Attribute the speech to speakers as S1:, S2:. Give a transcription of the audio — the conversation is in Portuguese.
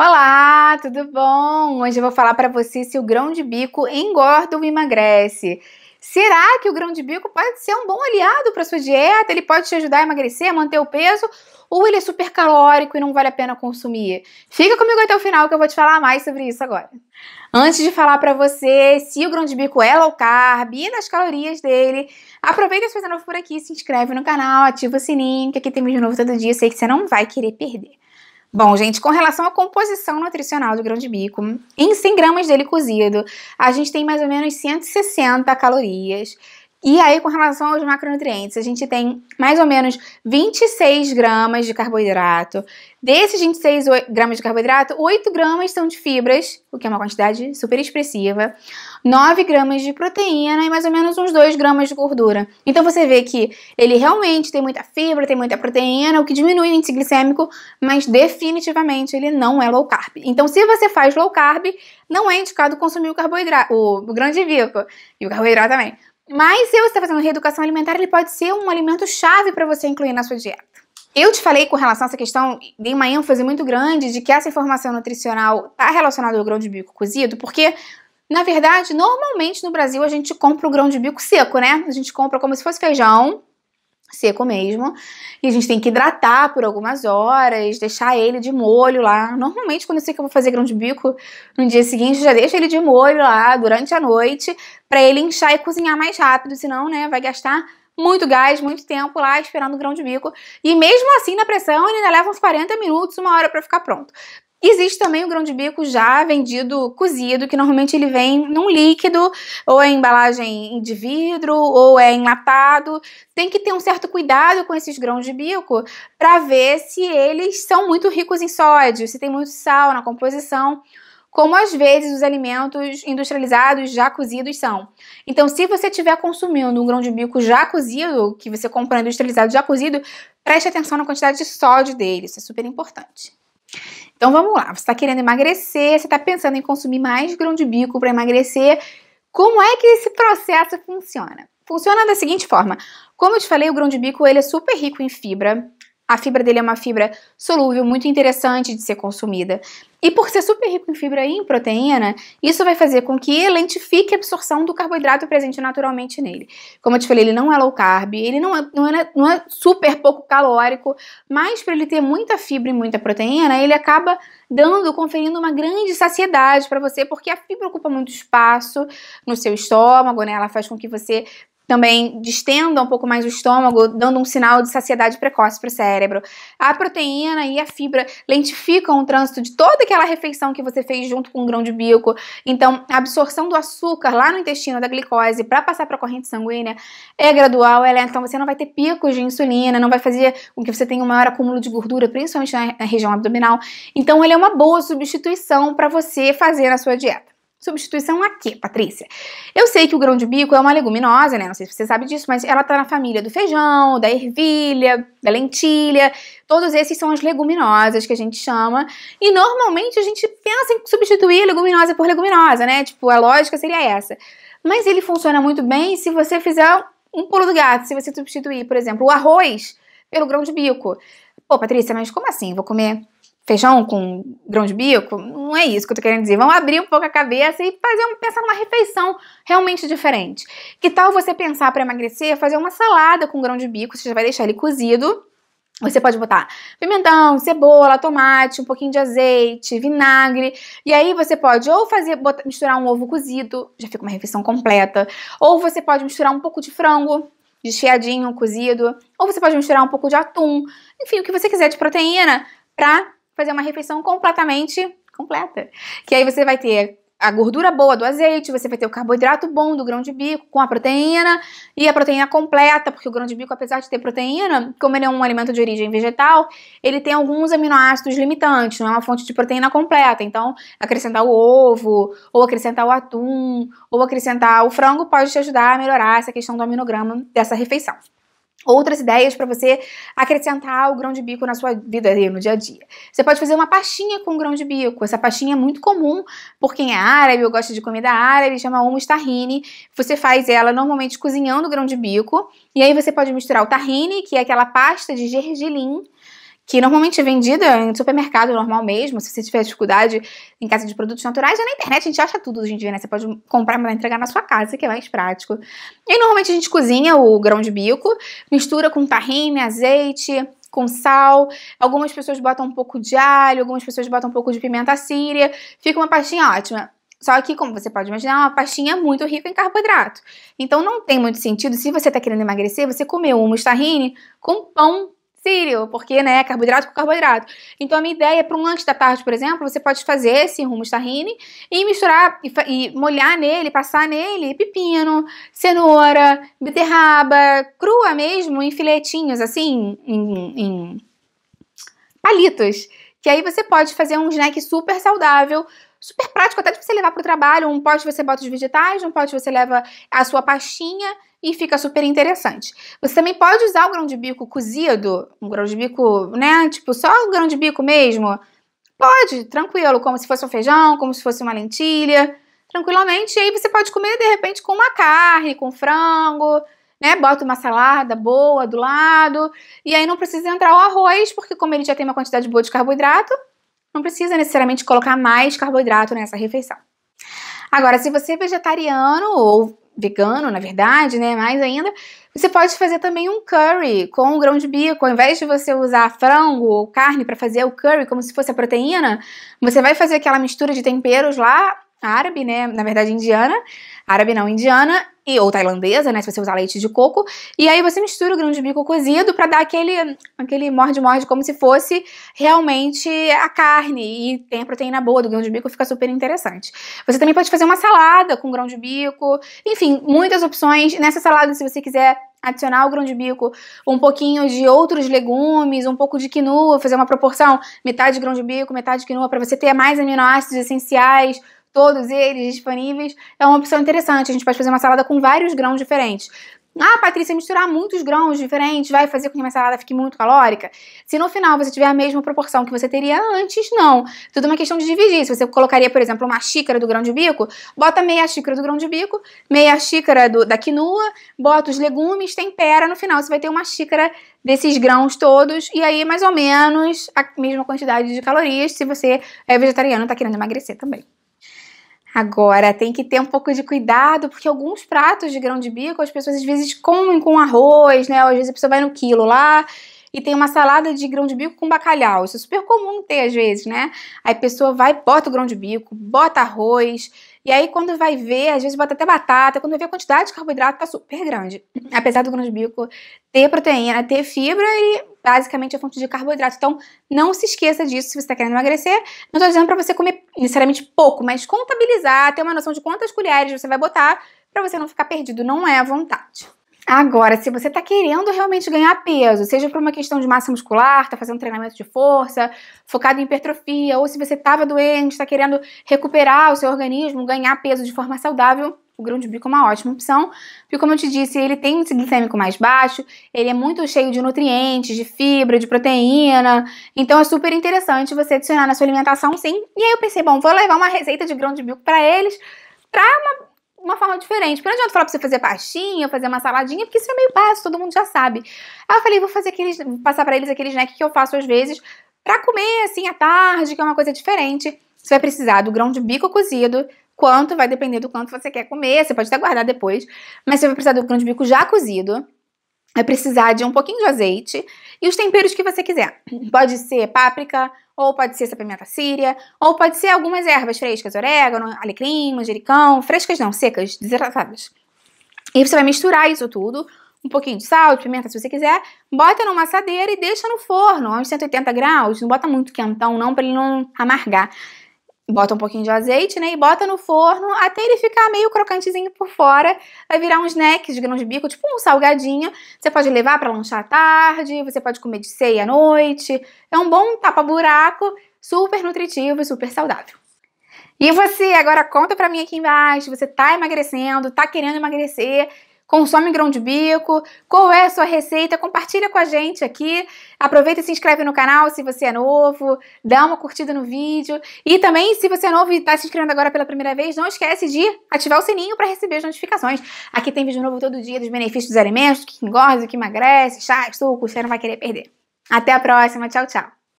S1: Olá, tudo bom? Hoje eu vou falar para você se o grão de bico engorda ou emagrece. Será que o grão de bico pode ser um bom aliado para sua dieta? Ele pode te ajudar a emagrecer, a manter o peso? Ou ele é super calórico e não vale a pena consumir? Fica comigo até o final que eu vou te falar mais sobre isso agora. Antes de falar para você se o grão de bico é low carb e nas calorias dele, aproveita se você é novo por aqui, se inscreve no canal, ativa o sininho, que aqui tem vídeo novo todo dia, sei que você não vai querer perder. Bom, gente, com relação à composição nutricional do grão de bico, em 100 gramas dele cozido, a gente tem mais ou menos 160 calorias. E aí, com relação aos macronutrientes, a gente tem mais ou menos 26 gramas de carboidrato. Desses 26 gramas de carboidrato, 8 gramas são de fibras, o que é uma quantidade super expressiva, 9 gramas de proteína e mais ou menos uns 2 gramas de gordura. Então você vê que ele realmente tem muita fibra, tem muita proteína, o que diminui o índice glicêmico, mas definitivamente ele não é low carb. Então, se você faz low carb, não é indicado consumir o carboidrato, o grande vico e o carboidrato também mas se você está fazendo reeducação alimentar, ele pode ser um alimento chave para você incluir na sua dieta. Eu te falei com relação a essa questão, dei uma ênfase muito grande de que essa informação nutricional está relacionada ao grão de bico cozido, porque, na verdade, normalmente no Brasil a gente compra o grão de bico seco, né? A gente compra como se fosse feijão, seco mesmo. E a gente tem que hidratar por algumas horas, deixar ele de molho lá. Normalmente, quando eu sei que eu vou fazer grão de bico no dia seguinte, já deixo ele de molho lá durante a noite, para ele inchar e cozinhar mais rápido, senão, né, vai gastar muito gás, muito tempo lá esperando o grão de bico. E mesmo assim, na pressão, ele ainda leva uns 40 minutos, uma hora para ficar pronto. Existe também o grão de bico já vendido cozido, que normalmente ele vem num líquido, ou é embalagem de vidro, ou é enlatado. Tem que ter um certo cuidado com esses grãos de bico para ver se eles são muito ricos em sódio, se tem muito sal na composição, como às vezes os alimentos industrializados já cozidos são. Então, se você estiver consumindo um grão de bico já cozido, que você compra industrializado já cozido, preste atenção na quantidade de sódio dele, isso é super importante. Então vamos lá, você está querendo emagrecer, você está pensando em consumir mais grão de bico para emagrecer. Como é que esse processo funciona? Funciona da seguinte forma: como eu te falei, o grão de bico ele é super rico em fibra, a fibra dele é uma fibra solúvel, muito interessante de ser consumida. E por ser super rico em fibra e em proteína, isso vai fazer com que lentifique a absorção do carboidrato presente naturalmente nele. Como eu te falei, ele não é low carb, ele não é, não é, não é super pouco calórico, mas para ele ter muita fibra e muita proteína, ele acaba dando, conferindo uma grande saciedade para você, porque a fibra ocupa muito espaço no seu estômago, né? Ela faz com que você também distenda um pouco mais o estômago, dando um sinal de saciedade precoce para o cérebro. A proteína e a fibra lentificam o trânsito de toda aquela refeição que você fez junto com o grão de bico. Então, a absorção do açúcar lá no intestino da glicose para passar para a corrente sanguínea é gradual, é lenta, então você não vai ter picos de insulina, não vai fazer com que você tenha um maior acúmulo de gordura, principalmente na região abdominal. Então, ele é uma boa substituição para você fazer na sua dieta. Substituição a quê, Patrícia? Eu sei que o grão de bico é uma leguminosa, né? Não sei se você sabe disso, mas ela tá na família do feijão, da ervilha, da lentilha. Todos esses são as leguminosas que a gente chama. E normalmente a gente pensa em substituir leguminosa por leguminosa, né? Tipo, a lógica seria essa. Mas ele funciona muito bem se você fizer um pulo do gato, se você substituir, por exemplo, o arroz pelo grão de bico. Pô, Patrícia, mas como assim? Vou comer feijão com grão de bico, não é isso que eu tô querendo dizer. Vamos abrir um pouco a cabeça e fazer um, pensar numa refeição realmente diferente. Que tal você pensar para emagrecer, fazer uma salada com grão de bico, você já vai deixar ele cozido. Você pode botar pimentão, cebola, tomate, um pouquinho de azeite, vinagre. E aí você pode ou fazer botar, misturar um ovo cozido, já fica uma refeição completa, ou você pode misturar um pouco de frango, desfiadinho, cozido, ou você pode misturar um pouco de atum, enfim, o que você quiser de proteína para fazer uma refeição completamente completa. Que aí você vai ter a gordura boa do azeite, você vai ter o carboidrato bom do grão de bico com a proteína e a proteína completa, porque o grão de bico, apesar de ter proteína, como ele é um alimento de origem vegetal, ele tem alguns aminoácidos limitantes, não é uma fonte de proteína completa. Então, acrescentar o ovo, ou acrescentar o atum, ou acrescentar o frango pode te ajudar a melhorar essa questão do aminograma dessa refeição outras ideias para você acrescentar o grão de bico na sua vida e no dia a dia. Você pode fazer uma pastinha com grão de bico. Essa pastinha é muito comum por quem é árabe ou gosta de comida árabe, chama hummus tahine. Você faz ela normalmente cozinhando o grão de bico e aí você pode misturar o tahine, que é aquela pasta de gergelim, que normalmente é vendida em supermercado normal mesmo, se você tiver dificuldade em casa de produtos naturais, é na internet a gente acha tudo hoje em dia, né? Você pode comprar e entregar na sua casa, que é mais prático. E normalmente a gente cozinha o grão de bico, mistura com tahine, azeite, com sal, algumas pessoas botam um pouco de alho, algumas pessoas botam um pouco de pimenta síria, fica uma pastinha ótima. Só que, como você pode imaginar, é uma pastinha muito rica em carboidrato. Então não tem muito sentido, se você está querendo emagrecer, você comer um tahine com pão cereal, porque, né, é carboidrato com carboidrato. Então, a minha ideia é para um lanche da tarde, por exemplo, você pode fazer esse hummus tahine e misturar, e, e molhar nele, passar nele pepino, cenoura, beterraba, crua mesmo, em filetinhos, assim, em, em palitos. Que aí você pode fazer um snack super saudável super prático até de você levar para o trabalho. Um pote você bota os vegetais, um pote você leva a sua pastinha e fica super interessante. Você também pode usar o grão de bico cozido, um grão de bico, né? Tipo, só o grão de bico mesmo. Pode, tranquilo, como se fosse um feijão, como se fosse uma lentilha, tranquilamente. E aí você pode comer de repente com uma carne, com frango, né? Bota uma salada boa do lado. E aí não precisa entrar o arroz, porque como ele já tem uma quantidade boa de carboidrato, não precisa necessariamente colocar mais carboidrato nessa refeição. Agora, se você é vegetariano ou vegano, na verdade, né, mais ainda, você pode fazer também um curry com grão de bico. Ao invés de você usar frango ou carne para fazer o curry como se fosse a proteína, você vai fazer aquela mistura de temperos lá árabe, né, na verdade indiana, árabe não indiana e, ou tailandesa, né, se você usar leite de coco, e aí você mistura o grão de bico cozido para dar aquele aquele morde-morde como se fosse realmente a carne e tem a proteína boa do grão de bico, fica super interessante. Você também pode fazer uma salada com grão de bico, enfim, muitas opções. Nessa salada, se você quiser adicionar o grão de bico, um pouquinho de outros legumes, um pouco de quinoa, fazer uma proporção, metade grão de bico, metade quinoa, para você ter mais aminoácidos essenciais, todos eles disponíveis, é uma opção interessante. A gente pode fazer uma salada com vários grãos diferentes. Ah, Patrícia, misturar muitos grãos diferentes vai fazer com que minha salada fique muito calórica? Se no final você tiver a mesma proporção que você teria antes, não. Tudo uma questão de dividir. Se você colocaria, por exemplo, uma xícara do grão de bico, bota meia xícara do grão de bico, meia xícara do, da quinoa, bota os legumes, tempera. No final você vai ter uma xícara desses grãos todos e aí mais ou menos a mesma quantidade de calorias se você é vegetariano e está querendo emagrecer também. Agora, tem que ter um pouco de cuidado, porque alguns pratos de grão de bico as pessoas às vezes comem com arroz, né? Ou às vezes a pessoa vai no quilo lá e tem uma salada de grão de bico com bacalhau. Isso é super comum ter às vezes, né? Aí a pessoa vai, bota o grão de bico, bota arroz, e aí quando vai ver, às vezes bota até batata, quando vê a quantidade de carboidrato tá super grande. Apesar do grão de bico ter proteína, ter fibra e basicamente é fonte de carboidrato. Então não se esqueça disso se você está querendo emagrecer. Não estou dizendo para você comer necessariamente pouco, mas contabilizar, ter uma noção de quantas colheres você vai botar para você não ficar perdido. Não é à vontade. Agora, se você está querendo realmente ganhar peso, seja por uma questão de massa muscular, está fazendo treinamento de força, focado em hipertrofia, ou se você estava doente, está querendo recuperar o seu organismo, ganhar peso de forma saudável, o grão de bico é uma ótima opção, porque como eu te disse, ele tem um índice glicêmico mais baixo, ele é muito cheio de nutrientes, de fibra, de proteína, então é super interessante você adicionar na sua alimentação sim. E aí eu pensei, bom, vou levar uma receita de grão de bico para eles, para uma forma diferente. Porque não adianta falar pra você fazer pastinha, fazer uma saladinha, porque isso é meio básico, todo mundo já sabe. Aí eu falei, vou fazer aqueles, passar para eles aquele snack que eu faço às vezes para comer assim à tarde, que é uma coisa diferente. Você vai precisar do grão de bico cozido, quanto vai depender do quanto você quer comer, você pode até guardar depois, mas você vai precisar do grão de bico já cozido. Vai precisar de um pouquinho de azeite e os temperos que você quiser. Pode ser páprica, ou pode ser essa pimenta síria, ou pode ser algumas ervas frescas, orégano, alecrim, manjericão, frescas não, secas, desidratadas. E você vai misturar isso tudo, um pouquinho de sal, de pimenta se você quiser, bota numa assadeira e deixa no forno, a uns 180 graus, não bota muito quentão não, para ele não amargar. Bota um pouquinho de azeite, né? E bota no forno até ele ficar meio crocantezinho por fora. Vai virar um snack de grão de bico, tipo um salgadinho. Você pode levar para lanchar à tarde, você pode comer de ceia à noite. É um bom tapa-buraco, super nutritivo e super saudável. E você, agora conta pra mim aqui embaixo, você tá emagrecendo, tá querendo emagrecer consome grão de bico? Qual é a sua receita? Compartilha com a gente aqui. Aproveita e se inscreve no canal se você é novo, dá uma curtida no vídeo. E também, se você é novo e está se inscrevendo agora pela primeira vez, não esquece de ativar o sininho para receber as notificações. Aqui tem vídeo novo todo dia dos benefícios dos alimentos, que engorda, que emagrece, chá, suco, você não vai querer perder. Até a próxima, tchau, tchau.